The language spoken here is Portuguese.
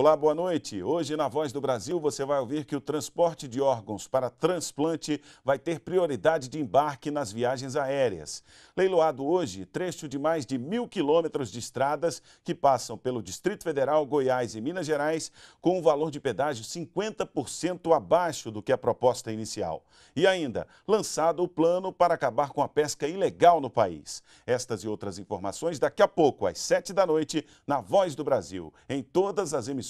Olá, boa noite. Hoje na Voz do Brasil você vai ouvir que o transporte de órgãos para transplante vai ter prioridade de embarque nas viagens aéreas. Leiloado hoje, trecho de mais de mil quilômetros de estradas que passam pelo Distrito Federal, Goiás e Minas Gerais, com um valor de pedágio 50% abaixo do que a proposta inicial. E ainda, lançado o plano para acabar com a pesca ilegal no país. Estas e outras informações daqui a pouco, às 7 da noite, na Voz do Brasil, em todas as emissões